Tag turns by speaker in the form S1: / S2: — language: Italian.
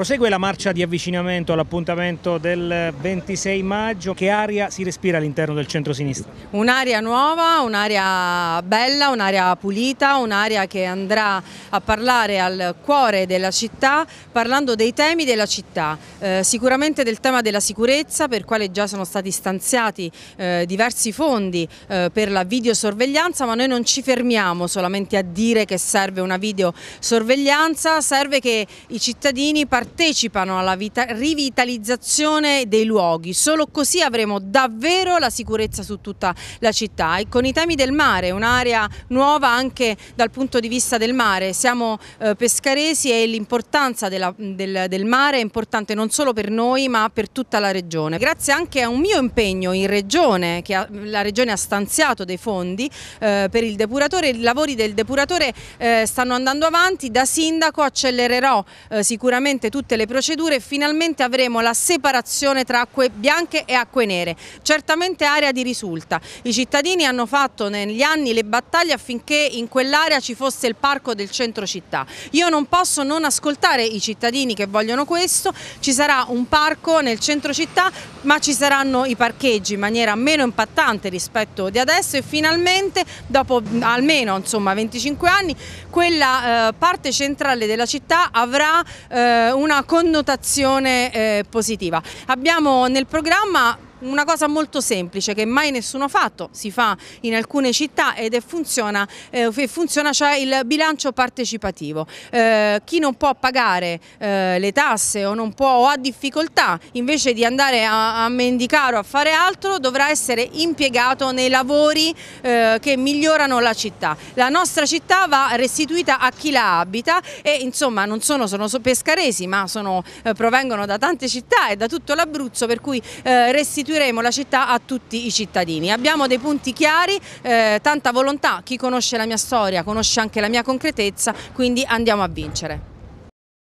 S1: Prosegue la marcia di avvicinamento all'appuntamento del 26 maggio. Che aria si respira all'interno del centro-sinistra? Un'aria nuova, un'aria bella, un'aria pulita, un'aria che andrà a parlare al cuore della città parlando dei temi della città. Eh, sicuramente del tema della sicurezza per quale già sono stati stanziati eh, diversi fondi eh, per la videosorveglianza ma noi non ci fermiamo solamente a dire che serve una videosorveglianza, serve che i cittadini partecipino partecipano alla rivitalizzazione dei luoghi. Solo così avremo davvero la sicurezza su tutta la città e con i temi del mare, un'area nuova anche dal punto di vista del mare. Siamo eh, pescaresi e l'importanza del, del mare è importante non solo per noi ma per tutta la regione. Grazie anche a un mio impegno in regione, che ha, la regione ha stanziato dei fondi eh, per il depuratore, i lavori del depuratore eh, stanno andando avanti, da sindaco accelererò eh, sicuramente tutte le procedure e finalmente avremo la separazione tra acque bianche e acque nere, certamente area di risulta. I cittadini hanno fatto negli anni le battaglie affinché in quell'area ci fosse il parco del centro città. Io non posso non ascoltare i cittadini che vogliono questo, ci sarà un parco nel centro città ma ci saranno i parcheggi in maniera meno impattante rispetto di adesso e finalmente dopo almeno insomma, 25 anni quella eh, parte centrale della città avrà eh, una connotazione eh, positiva. Abbiamo nel programma una cosa molto semplice che mai nessuno ha fatto, si fa in alcune città ed funziona, eh, funziona cioè il bilancio partecipativo. Eh, chi non può pagare eh, le tasse o, può, o, ha difficoltà invece di andare a, a mendicare o a fare altro dovrà essere impiegato nei lavori eh, che migliorano la città. La nostra città va restituita a chi la abita e insomma non sono, sono pescaresi ma sono, eh, provengono da tante città e da tutto l'Abruzzo per cui eh, restituita restituiremo la città a tutti i cittadini. Abbiamo dei punti chiari, eh, tanta volontà, chi conosce la mia storia conosce anche la mia concretezza, quindi andiamo a vincere.